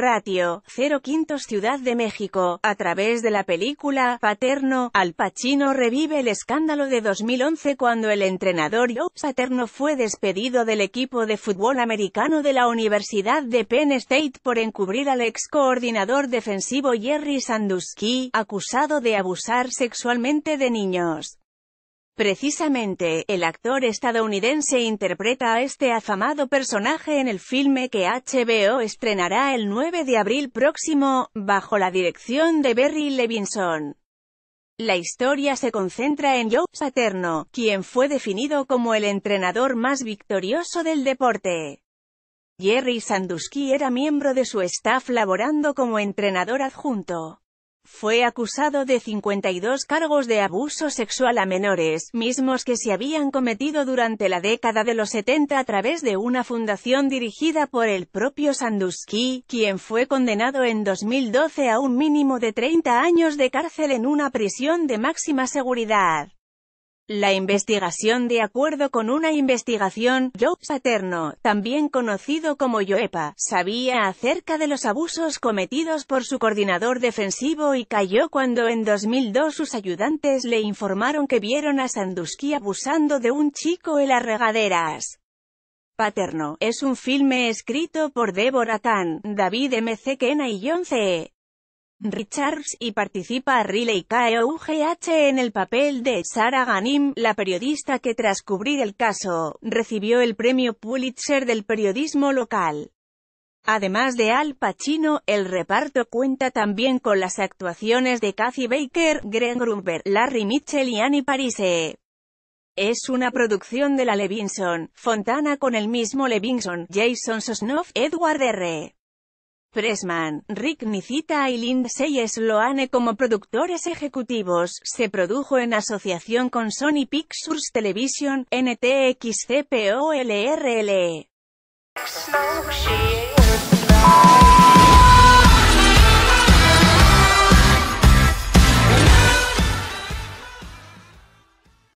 Ratio, 0 Quintos Ciudad de México, a través de la película, Paterno, Al Pacino revive el escándalo de 2011 cuando el entrenador Joe Paterno fue despedido del equipo de fútbol americano de la Universidad de Penn State por encubrir al ex coordinador defensivo Jerry Sandusky, acusado de abusar sexualmente de niños. Precisamente, el actor estadounidense interpreta a este afamado personaje en el filme que HBO estrenará el 9 de abril próximo, bajo la dirección de Barry Levinson. La historia se concentra en Joe Paterno, quien fue definido como el entrenador más victorioso del deporte. Jerry Sandusky era miembro de su staff laborando como entrenador adjunto. Fue acusado de 52 cargos de abuso sexual a menores, mismos que se habían cometido durante la década de los 70 a través de una fundación dirigida por el propio Sandusky, quien fue condenado en 2012 a un mínimo de 30 años de cárcel en una prisión de máxima seguridad. La investigación de acuerdo con una investigación, Joe Paterno, también conocido como Yoepa, sabía acerca de los abusos cometidos por su coordinador defensivo y cayó cuando en 2002 sus ayudantes le informaron que vieron a Sandusky abusando de un chico en las regaderas. Paterno, es un filme escrito por Deborah Tan, David M. C. Kena y John C. Richards y participa Riley K.O.G.H. E en el papel de Sarah Ganim, la periodista que tras cubrir el caso, recibió el premio Pulitzer del periodismo local. Además de Al Pacino, el reparto cuenta también con las actuaciones de Kathy Baker, Greg Gruber, Larry Mitchell y Annie Parise. Es una producción de la Levinson, Fontana con el mismo Levinson, Jason Sosnov, Edward R. Pressman, Rick Nicita y Lindsay Sloane como productores ejecutivos, se produjo en asociación con Sony Pictures Television, NTXCPOLRL.